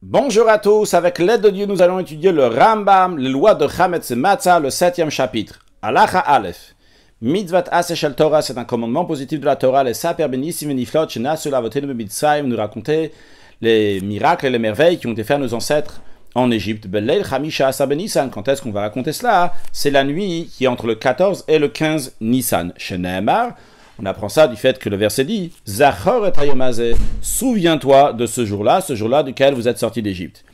Bonjour à tous, avec l'aide de Dieu, nous allons étudier le Rambam, les lois de Hametz Matzah, le septième chapitre. Alacha Aleph. Mitzvat Aseshal Torah, c'est un commandement positif de la Torah, les Saper Benissim Niflot, Avotenu nous raconter les miracles et les merveilles qui ont été faits à nos ancêtres en Égypte. Belel Hamisha Asa ben quand est-ce qu'on va raconter cela C'est la nuit qui est entre le 14 et le 15 Nissan. Shenemar, on apprend ça du fait que le verset dit Zachor et souviens-toi de ce jour-là, ce jour-là duquel vous êtes sorti d'Égypte.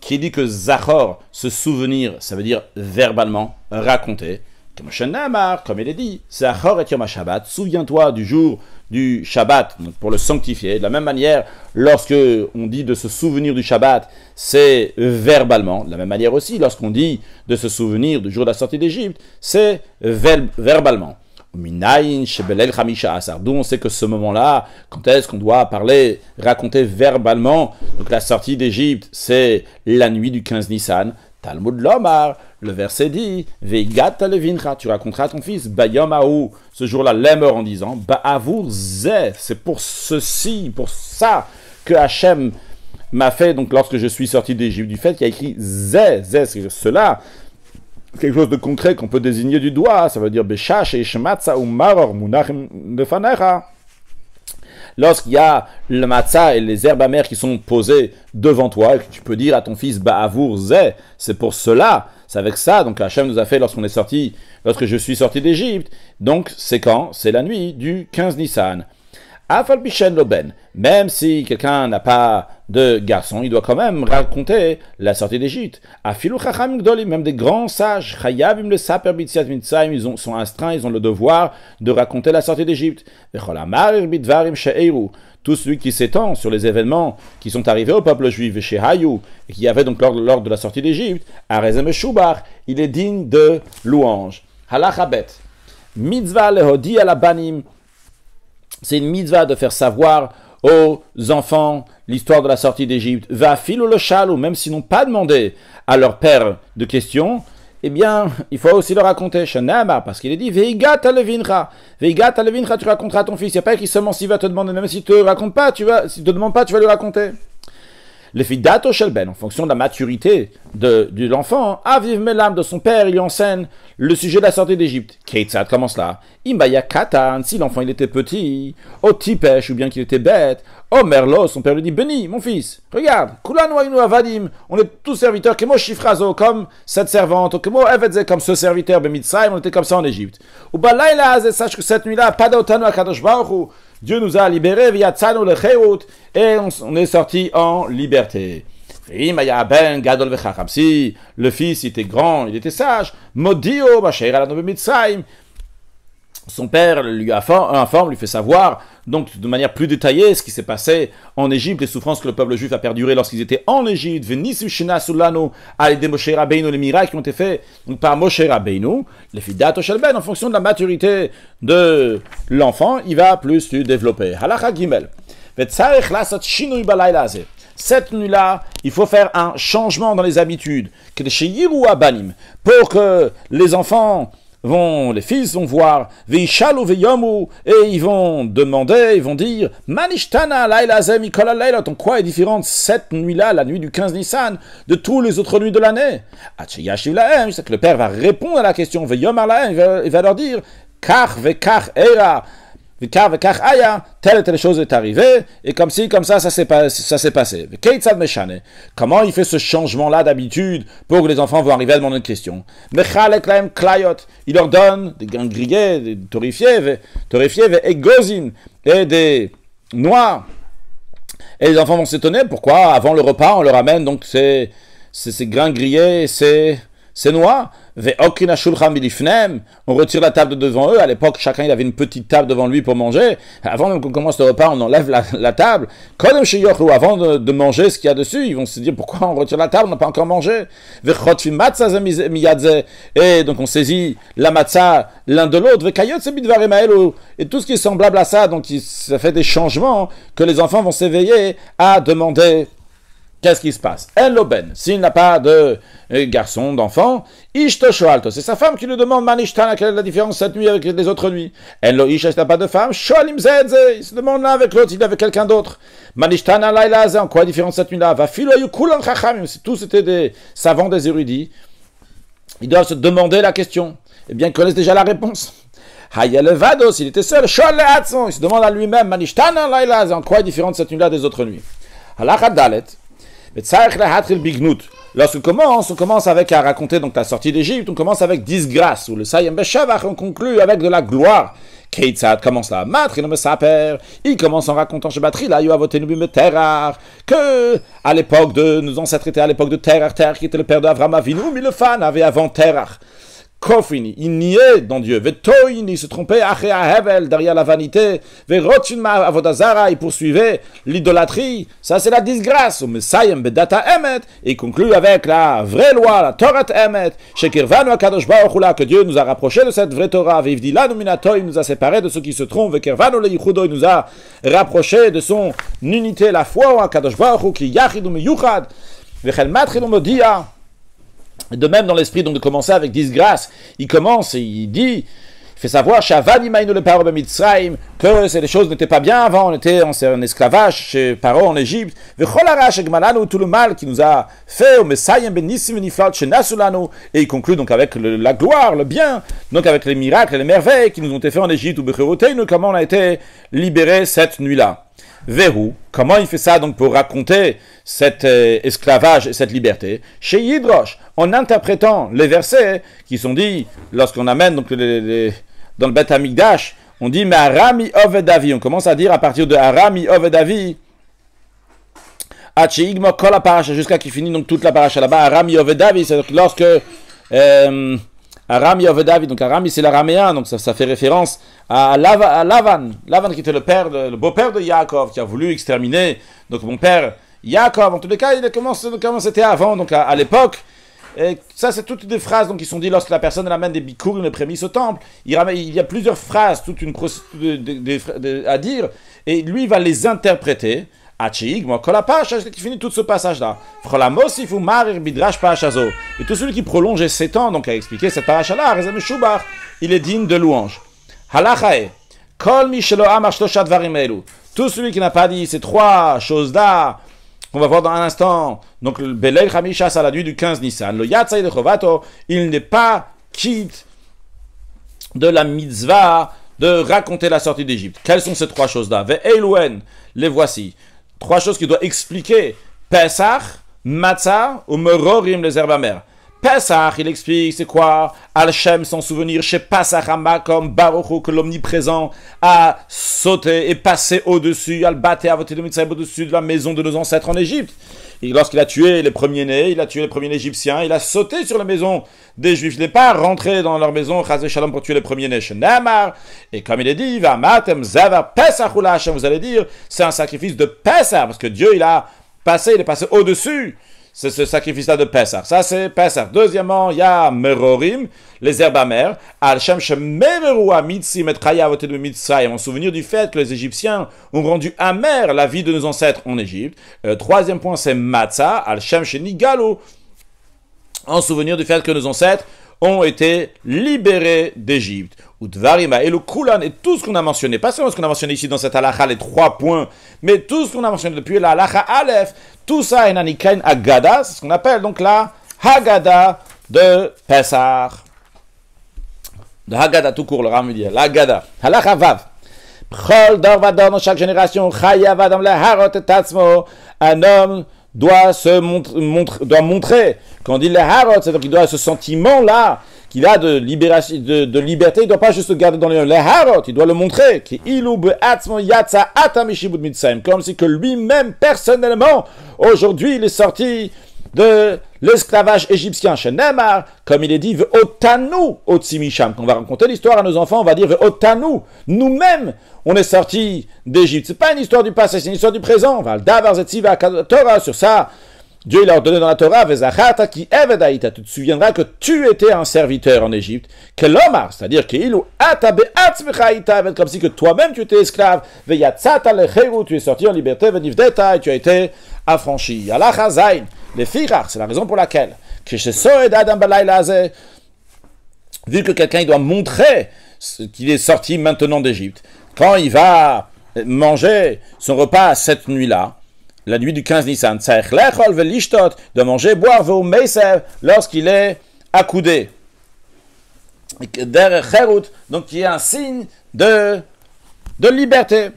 Qui dit que Zachor, se souvenir, ça veut dire verbalement, raconter. Comme il est dit, Zachor et Yom souviens-toi du jour du Shabbat, pour le sanctifier. De la même manière, lorsque on dit de se souvenir du Shabbat, c'est verbalement. De la même manière aussi, lorsqu'on dit de se souvenir du jour de la sortie d'Égypte, c'est verbalement. D'où on sait que ce moment-là, quand est-ce qu'on doit parler, raconter verbalement Donc la sortie d'Égypte, c'est la nuit du 15 Nissan. Talmud Lomar, le verset dit Veigat levincha, tu raconteras à ton fils, Bayom Aou, ce jour-là, l'aimer en disant Baavour Zeh, c'est pour ceci, pour ça que Hachem m'a fait, donc lorsque je suis sorti d'Égypte, du fait qu'il a écrit Zeh, Zeh, c'est cela quelque chose de concret qu'on peut désigner du doigt, ça veut dire Beshash et ou Maror Munachim Lorsqu'il y a le matzah et les herbes amères qui sont posées devant toi, et que tu peux dire à ton fils Baavour Zeh, c'est pour cela, c'est avec ça, donc Hachem nous a fait lorsqu'on est sorti, lorsque je suis sorti d'Égypte, donc c'est quand C'est la nuit du 15 Nissan. Afal Loben, même si quelqu'un n'a pas de garçon, il doit quand même raconter la sortie d'Égypte. Afilu chacham même des grands sages, chayavim le saper ils ont, sont astreints, ils ont le devoir de raconter la sortie d'Égypte. Tout celui qui s'étend sur les événements qui sont arrivés au peuple juif chez et qui y avait donc lors, de la sortie d'Égypte, Arezem il est digne de louange. Halachabet, mitzvah lehodi alabanim, c'est une mitzvah de faire savoir aux enfants l'histoire de la sortie d'Égypte, va filo le chalou, ou même s'ils n'ont pas demandé à leur père de questions, eh bien, il faut aussi le raconter, parce qu'il est dit, Veigat veigata Veigat vinra tu raconteras à ton fils. Il n'y a pas qui seulement s'il va te demander, même s'il te raconte pas, tu vas, s'il te demande pas, tu vas lui raconter. Le fidato shelben, en fonction de la maturité de, l'enfant l'enfant, hein. ah, vive l'âme de son père, il lui enseigne le sujet de la sortie d'Égypte. Keitzad, commence cela Imbaya katan, si l'enfant il était petit, o tipesh, ou bien qu'il était bête, o merlo, son père lui dit, béni, mon fils, regarde, on est tous serviteurs, kemo shifrazo, comme cette servante, kemo comme ce serviteur, on était comme ça en Égypte. Ou balaila, sache que cette nuit-là, pas d'autanu Dieu nous a libérés via Tsano le et on, est sorti en liberté. Ben le fils était grand, il était sage, Modio, Son père lui informe, lui fait savoir donc de manière plus détaillée ce qui s'est passé en Égypte, les souffrances que le peuple juif a perdurées lorsqu'ils étaient en Égypte, Venisushina Sulano, de Moshe Rabbeinu, les miracles qui ont été faits par Moshe Rabbeinu, les fidèles, en fonction de la maturité de l'enfant, il va plus se développer. Halacha Gimel. Cette nuit-là, il faut faire un changement dans les habitudes. Pour que les enfants les fils vont voir, Veyomu, et ils vont demander, ils vont dire, Manishtana ton quoi est différente cette nuit-là, la nuit du 15 Nissan, de toutes les autres nuits de l'année c'est que le père va répondre à la question, il va leur dire, Kar Era, telle et telle chose est arrivée, et comme si, comme ça, ça s'est passé. Comment il fait ce changement-là d'habitude pour que les enfants vont arriver à demander une question Il leur donne des grains grillés, des torréfiés, et et des noix. Et les enfants vont s'étonner pourquoi, avant le repas, on leur amène donc ces, ces, ces grains grillés, ces noix on retire la table de devant eux. À l'époque, chacun il avait une petite table devant lui pour manger. Avant qu'on commence le repas, on enlève la, table. Avant de, manger ce qu'il y a dessus, ils vont se dire pourquoi on retire la table, on n'a pas encore mangé. Et donc on saisit la matzah l'un de l'autre. Et tout ce qui est semblable à ça, donc ça fait des changements que les enfants vont s'éveiller à demander. Qu'est-ce qui se passe El Loben, s'il n'a pas de euh, garçon, d'enfant, c'est sa femme qui lui demande Manishtana, quelle est la différence cette nuit avec les autres nuits El Ish, n'a pas de femme, il se demande l'un avec l'autre, il est avec quelqu'un d'autre. Manishtana laïlaze, en quoi est différence cette nuit-là Va filo yukulan chacham, si tous étaient des savants, des érudits, ils doivent se demander la question. Eh bien, ils connaissent déjà la réponse. Hayalevado, s'il était seul, il se demande à lui-même Manishtana laïlaze, en quoi est différente cette nuit-là des autres nuits Dalet, mais Lorsqu'on commence, on commence avec à raconter donc la sortie d'Égypte, on commence avec disgrâce, où le Sayem Beshavach, on conclut avec de la gloire. Keitzad commence là, « matre, me saper. Il commence en racontant yo là, Yoavotenubim Terar, que, à l'époque de, nos ancêtres étaient à l'époque de Terar, Terar qui était le père d'Avram Avinu, mais le fan avait avant Terar. Kofini, il niait dans Dieu. Vetoini, se trompait, Hevel, derrière la vanité. Verotinma, Avodazara, il poursuivait l'idolâtrie. Ça, c'est la disgrâce. Messayem, Bedata Emet. Et il conclut avec la vraie loi, la Torah Emet. Shekirvanu, Akadosh Baruchula, que Dieu nous a rapprochés de cette vraie Torah. Vivdila, Nominato, il nous a séparés de ceux qui se trompent. Vekirvanu, Leichudo, il nous a rapprochés de son unité, la foi, Akadosh Baruch, qui Yachidum, Yuchad. Vechelmatridum, Dia. De même, dans l'esprit donc de commencer avec disgrâce, il commence et il dit, il fait savoir, que les choses n'étaient pas bien avant, on était en, esclavage chez Paro en Égypte, tout le mal qui nous a fait, ben ben et il conclut donc avec la gloire, le bien, donc avec les miracles et les merveilles qui nous ont été faits en Égypte, ou comment on a été libérés cette nuit-là. Verrou, comment il fait ça donc pour raconter cet euh, esclavage et cette liberté Chez Yidrosh, en interprétant les versets qui sont dits lorsqu'on amène donc les, dans le Beth Amikdash, on dit mais Arami Ovedavi, on commence à dire à partir de Arami Ovedavi, jusqu'à Kol jusqu'à qu'il finit donc toute la paracha là-bas, Arami Ovedavi, c'est-à-dire lorsque euh, Aram David donc Aram c'est l'araméen, donc ça, fait référence à, Lavan, Lavan qui était le père, le beau-père de Yaakov, qui a voulu exterminer, donc mon père Yaakov, en tous les cas, il commence comment c'était avant, donc à, l'époque, et ça, c'est toutes des phrases donc, qui sont dites lorsque la personne amène des bikurim, les prémices au temple. Il, y a plusieurs phrases, toute une à dire, et lui va les interpréter qui finit tout ce passage-là. Et tout celui qui prolonge et s'étend, donc à expliquer cette paracha-là, il est digne de louange. Halachae. Kol Tout celui qui n'a pas dit ces trois choses-là, on va voir dans un instant. Donc, le belay la nuit du 15 Nissan. Le Yatsai de Chovato, il n'est pas quitte de la mitzvah de raconter la sortie d'Égypte. Quelles sont ces trois choses-là Ve'elouen, les voici. Trois choses qui doivent expliquer Pesach, Matzah ou Merorim, les herbes amères. Pesach, il explique, c'est quoi Al-Shem, son souvenir, chez Pesach comme Baruchou, que l'omniprésent a sauté et passé au-dessus, Al-Bate a voté au-dessus de la maison de nos ancêtres en Égypte. Et lorsqu'il a tué les premiers-nés, il a tué les premiers Égyptiens, il a sauté sur la maison des Juifs. Il n'est pas rentré dans leur maison, Chazé Shalom, pour tuer les premiers-nés Et comme il est dit, va matem Pesach ou vous allez dire, c'est un sacrifice de Pesach, parce que Dieu, il a passé, il est passé au-dessus c'est ce sacrifice-là de Pessah. Ça, c'est Pessah. Deuxièmement, il y a Merorim, les herbes amères. Al-Shem Mitzim et En souvenir du fait que les Égyptiens ont rendu amère la vie de nos ancêtres en Égypte. Euh, troisième point, c'est Matzah. Al-Shem En souvenir du fait que nos ancêtres ont été libérés d'Égypte. et le Kulan et tout ce qu'on a mentionné, pas seulement ce qu'on a mentionné ici dans cette halacha les trois points, mais tout ce qu'on a mentionné depuis la halacha Aleph, tout ça est anikain agada, c'est ce qu'on appelle donc la hagada de Pessah. De hagada tout court, le Ram dit, la hagada halacha vav. dans chaque génération, Adam le harot et Un homme doit se doit montrer quand on dit le harot, c'est-à-dire qu'il doit ce sentiment-là qu'il a de, liberté, il ne doit pas juste le garder dans le Le harot, il doit le montrer. Comme si que lui-même, personnellement, aujourd'hui, il est sorti de l'esclavage égyptien chez comme il est dit, Otanu Otsimisham, qu'on va raconter l'histoire à nos enfants, on va dire Otanu, nous-mêmes, on est sortis d'Égypte. C'est pas une histoire du passé, c'est une histoire du présent. Sur ça, Dieu il a ordonné dans la Torah, tu te souviendras que tu étais un serviteur en Égypte, que l'homme, c'est-à-dire qu'il ou que toi-même tu étais esclave, tu es sorti en liberté, et tu as été affranchi. les c'est la raison pour laquelle, que vu que quelqu'un doit montrer qu'il est sorti maintenant d'Égypte, quand il va manger son repas cette nuit-là, la nuit du 15 Nissan, c'est de manger, boire vos meisev lorsqu'il est accoudé. Donc il y a un signe de, de liberté.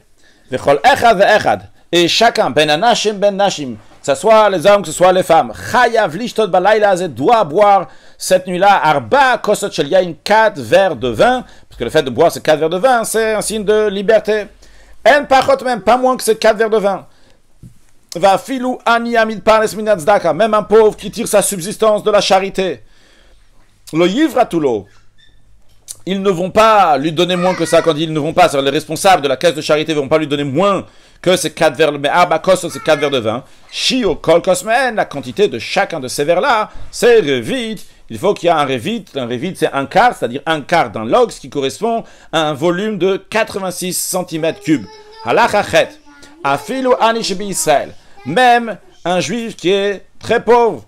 Et chacun, ben anashim, ben nashim, que ce soit les hommes, que ce soit les femmes, chayav lishtot balayla, doit boire cette nuit-là, arba kosot shel yain, 4 verres de vin, parce que le fait de boire ces 4 verres de vin, c'est un signe de liberté. En pachot même, pas moins que ces 4 verres de vin. Va filou même un pauvre qui tire sa subsistance de la charité. Le à l'eau ils ne vont pas lui donner moins que ça. Quand ils ne vont pas, les responsables de la caisse de charité ne vont pas lui donner moins que ces quatre verres. Mais abacos, ah, ces quatre verres de vin. la quantité de chacun de ces verres-là, c'est revit. Il faut qu'il y ait un revit. Un revit, c'est un quart, c'est-à-dire un quart d'un log, ce qui correspond à un volume de 86 cm3. Halachachet. Afilu Anishbi Israël même un juif qui est très pauvre.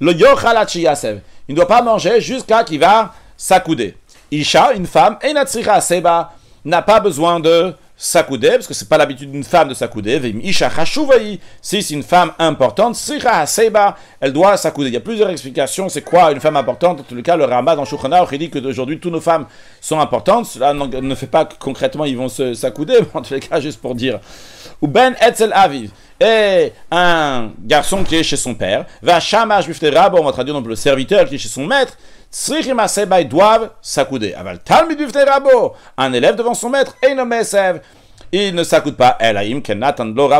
Le yochalat Il ne doit pas manger jusqu'à qu'il va s'accouder. Isha, une femme, et Seba, n'a pas besoin de s'accouder, parce que c'est pas l'habitude d'une femme de s'accouder. Si c'est une femme importante, elle doit s'accouder. Il y a plusieurs explications. C'est quoi une femme importante En tout cas, le Rama dans dit qu'aujourd'hui toutes nos femmes sont importantes. Cela ne fait pas que concrètement ils vont s'accouder, en tout cas, juste pour dire. Ou ben etzel aviv. Et eh, un garçon qui est chez son père, va on va traduire donc le serviteur qui est chez son maître doivent s'accouder. Aval Rabo, un élève devant son maître, et nommé Il ne s'accoude pas, Elaim Kenatan Lo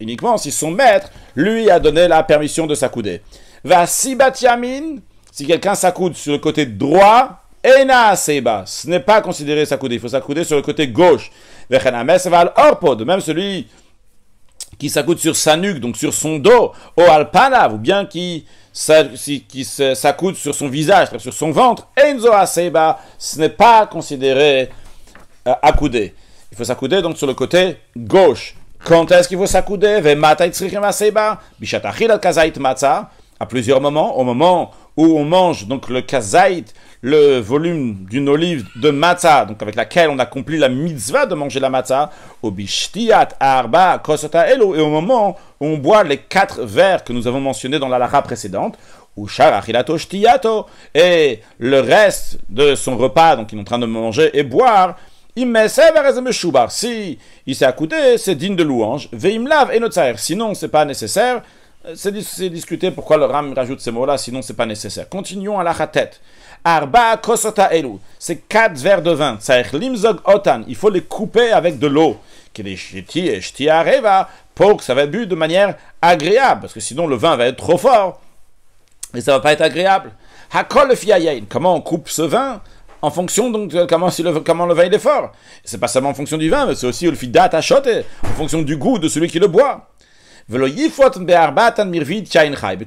uniquement si son maître lui a donné la permission de s'accouder. Va Sibat Yamin, si quelqu'un s'accoude sur le côté droit, Ena Seba, ce n'est pas considéré s'accouder, il faut s'accouder sur le côté gauche. Vechenameseval Orpo, de même celui qui s'accoude sur sa nuque, donc sur son dos, au Alpana, ou bien qui qui s'accoude sur son visage, sur son ventre, Enzo ce n'est pas considéré euh, accoudé. Il faut s'accouder donc sur le côté gauche. Quand est-ce qu'il faut s'accouder À plusieurs moments, au moment où on mange donc le kazait, le volume d'une olive de matzah, donc avec laquelle on accomplit la mitzvah de manger la matzah, obishtiat arba kosota elo, et au moment où on boit les quatre verres que nous avons mentionnés dans la lara précédente, et le reste de son repas, donc il est en train de manger et boire, si il s'est accoudé, c'est digne de louange. Veimlav et notzaer. Sinon, c'est pas nécessaire. Euh, c'est discuté pourquoi le Ram rajoute ces mots-là, sinon c'est pas nécessaire. Continuons à la tête. Arba kosota elu. c'est quatre verres de vin. limzog otan. Il faut les couper avec de l'eau. Pour que ça va être bu de manière agréable. Parce que sinon le vin va être trop fort. Et ça va pas être agréable. Hakol Comment on coupe ce vin en fonction donc de comment, si le, comment le vin est fort. C'est pas seulement en fonction du vin, mais c'est aussi le fidat en fonction du goût de celui qui le boit.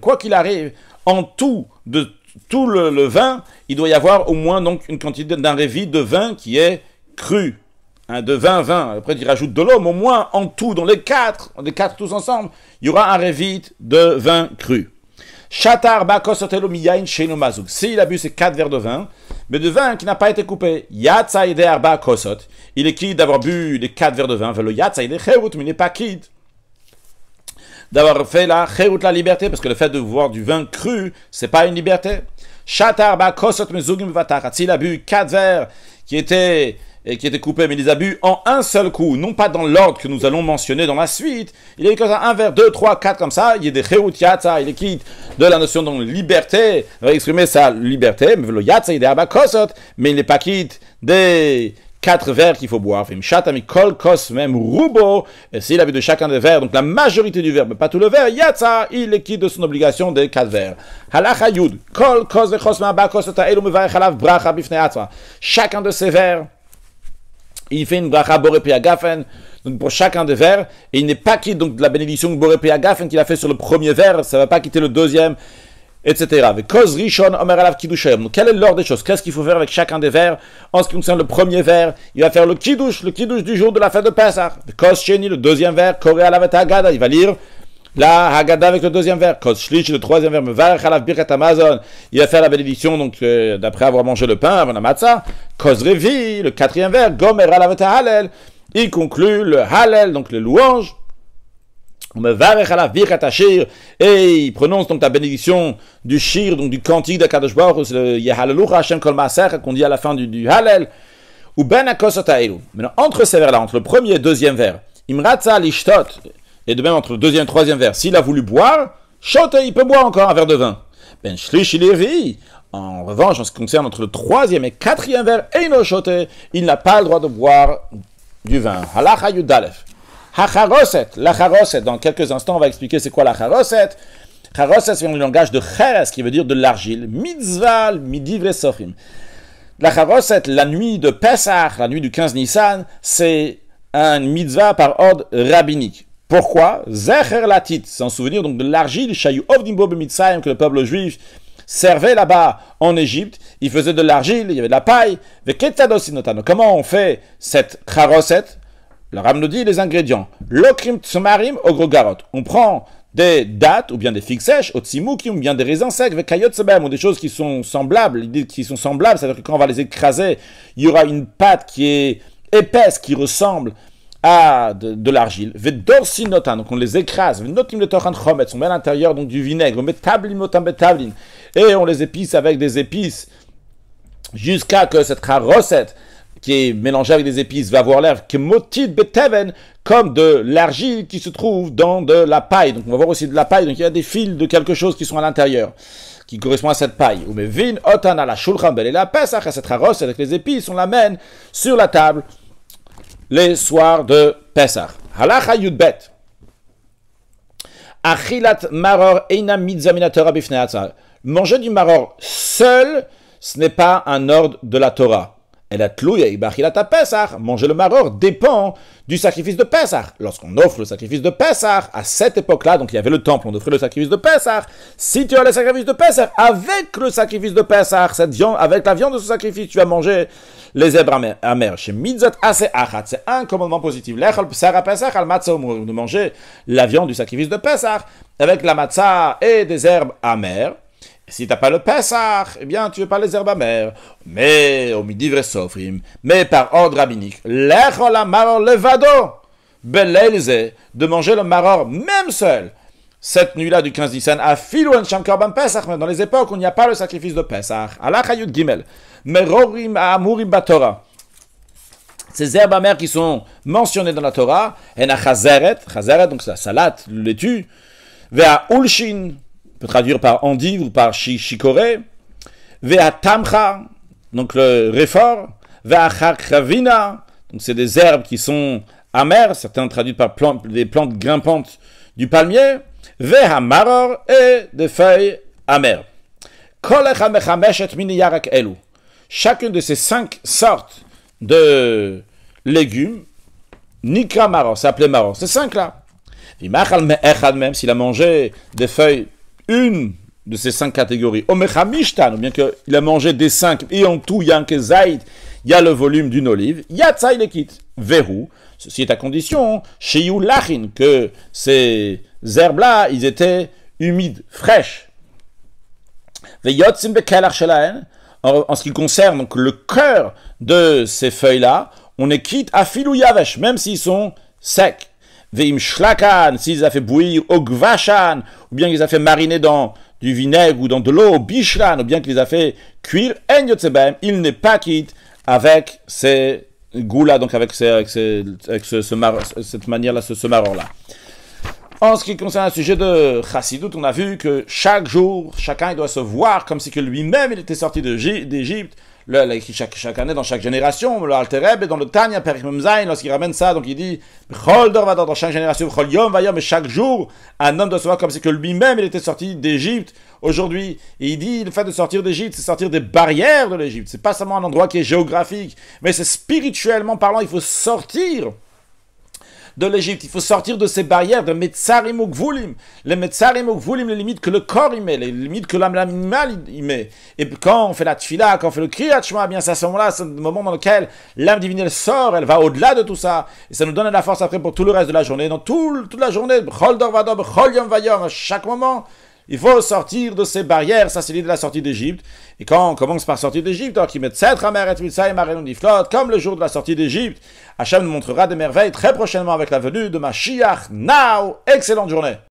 quoi qu'il arrive, en tout de tout le, vin, il doit y avoir au moins donc une quantité d'un révit de vin qui est cru. Un hein, de vin, vin. après il rajoute de l'eau, au moins en tout, dans les quatre, les quatre tous ensemble, il y aura un révit de vin cru. Shatar S'il a bu ses quatre verres de vin, mais de vin qui n'a pas été coupé, il est qui d'avoir bu les quatre verres de vin, mais il n'est pas quitte d'avoir fait la chéout, la liberté, parce que le fait de boire du vin cru, c'est pas une liberté. Il kosot mezugim a bu quatre verres qui étaient qui coupés, mais il les a bu en un seul coup, non pas dans l'ordre que nous allons mentionner dans la suite. Il a eu comme ça un verre, deux, trois, quatre, comme ça. Il y a des yatsa, il est quitte de la notion de liberté, il va exprimer sa liberté, mais il n'est pas quitte des quatre verres qu'il faut boire. même rubo. la vie de chacun des verres, donc la majorité du verre, mais pas tout le verre, yatsa, il est quitte de son obligation des quatre verres. Chacun de ces verres, il fait une bracha gafen donc pour chacun des verres, et il n'est pas quitte donc de la bénédiction que gafen qu'il a fait sur le premier verre, ça ne va pas quitter le deuxième etc. Donc quel est l'ordre des choses Qu'est-ce qu'il faut faire avec chacun des vers En ce qui concerne le premier vers, il va faire le Kiddush, le Kiddush du jour de la fête de Pesach. le deuxième vers, Kore il va lire la Haggadah avec le deuxième vers, le troisième vers, il va faire la bénédiction, donc euh, d'après avoir mangé le pain avant la matzah, Revi, le quatrième vers, Gomer il conclut le Halel, donc les louanges, et il prononce donc ta bénédiction du shir, donc du cantique de Kadosh c'est le Hashem Kol qu'on dit à la fin du, du Ou Ben Maintenant, entre ces vers-là, entre le premier et le deuxième vers, Imratza Lishtot, et de même entre le deuxième et le troisième vers, s'il a voulu boire, Shote, il peut boire encore un verre de vin. Ben Shlishiliri, en revanche, en ce qui concerne entre le troisième et quatrième vers, Eino il n'a pas le droit de boire du vin. Halacha Hacharoset, la charoset. Dans quelques instants, on va expliquer c'est quoi la charoset. Charoset, c'est un langage de ce qui veut dire de l'argile. Mitzvah, midivre sochim. La charoset, la nuit de Pesach, la nuit du 15 Nissan, c'est un mitzvah par ordre rabbinique. Pourquoi Zecher Latit, c'est souvenir donc de l'argile, Shayu Ovdimbo Bemitzayim, que le peuple juif servait là-bas en Égypte. Il faisait de l'argile, il y avait de la paille. Comment on fait cette charoset le Ram nous dit les ingrédients. Lokrim tsumarim ogrogarot. On prend des dattes, ou bien des figues sèches, ou bien des raisins secs, avec ou des choses qui sont semblables. L'idée qui sont semblables, c'est-à-dire que quand on va les écraser, il y aura une pâte qui est épaisse, qui ressemble à de, l'argile. Vedorsinota, donc on les écrase. Notim le chomet, on met à l'intérieur donc du vinaigre. Et on les épice avec des épices jusqu'à que cette recette qui est mélangé avec des épices va avoir l'air que comme de l'argile qui se trouve dans de la paille. Donc on va voir aussi de la paille. Donc il y a des fils de quelque chose qui sont à l'intérieur qui correspond à cette paille. Ou vin otana la shulchan et la pesach cette harosse avec les épices on l'amène sur la table les soirs de pesach. Halacha yudbet. Achilat maror Manger du maror seul, ce n'est pas un ordre de la Torah. Manger le maror dépend du sacrifice de Pesach. Lorsqu'on offre le sacrifice de Pesach, à cette époque-là, donc il y avait le temple, on offrait le sacrifice de Pesach. Si tu as le sacrifice de Pesach, avec le sacrifice de Pesach, cette viande, avec la viande de ce sacrifice, tu vas manger les zèbres amères. Chez c'est un commandement positif. On a Pesach, al de manger la viande du sacrifice de Pesach, avec la matzah et des herbes amères. Si t'as pas le Pesach, eh bien, tu veux pas les herbes amères. Mais, au midi vrai sofrim, mais par ordre rabbinique, l'echol maror levado, bel de manger le maror même seul. Cette nuit-là du 15 Nissan, à Filouen Pesach, dans les époques où il n'y a pas le sacrifice de Pesach, à Hayud Gimel, Merorim Amurim Batora. Ces herbes amères qui sont mentionnées dans la Torah, na Chazeret, donc c'est la salade, le laitue, Vea Ulshin, peut traduire par endive ou par chicorée. vea tamcha, donc le réfort, vea kravina, donc c'est des herbes qui sont amères, certains traduisent par des plantes grimpantes du palmier, vea maror et des feuilles amères. Chacune de ces cinq sortes de légumes, nika maror, ça s'appelait maror, ces cinq là. Même s'il a mangé des feuilles une de ces cinq catégories. Omechamishtan, bien qu'il a mangé des cinq, et en tout, il il y a le volume d'une olive, il le kit, verrou. Ceci est à condition, chez lachin, que ces herbes-là, ils étaient humides, fraîches. En ce qui concerne le cœur de ces feuilles-là, on est quitte à filou yavesh, même s'ils sont secs veim shlakan, s'ils a fait bouillir, ogvashan, ou bien qu'ils a fait mariner dans du vinaigre ou dans de l'eau, bishlan, ou bien qu'ils a fait cuire, en il n'est pas quitte avec ces goûts-là, donc avec, ce, cette manière-là, ce, ce marron-là. En ce qui concerne le sujet de Chassidut, on a vu que chaque jour, chacun doit se voir comme si que lui-même il était sorti d'Égypte le, écrit chaque, chaque, année, dans chaque génération, le dans le Tanya, lorsqu'il ramène ça, donc il dit, dans chaque génération, mais chaque jour, un homme doit se voir comme si que lui-même, il était sorti d'Égypte aujourd'hui. il dit, le fait de sortir d'Égypte, c'est sortir des barrières de l'Égypte. C'est pas seulement un endroit qui est géographique, mais c'est spirituellement parlant, il faut sortir de l'Égypte. Il faut sortir de ces barrières de Metsarim ou Les Metsarim ou les limites que le corps y met, les limites que l'âme animale y met. Et quand on fait la tfila, quand on fait le à eh bien c'est à ce moment-là, c'est le moment dans lequel l'âme divine elle sort, elle va au-delà de tout ça. Et ça nous donne la force après pour tout le reste de la journée, dans tout, toute la journée. Chol à chaque moment. Il faut sortir de ces barrières, ça c'est l'idée de la sortie d'Égypte. Et quand on commence par sortir d'Égypte, alors hein, qu'ils mettent 7 ramères et comme le jour de la sortie d'Égypte, Hachem nous montrera des merveilles très prochainement avec la venue de Mashiach. Now, excellente journée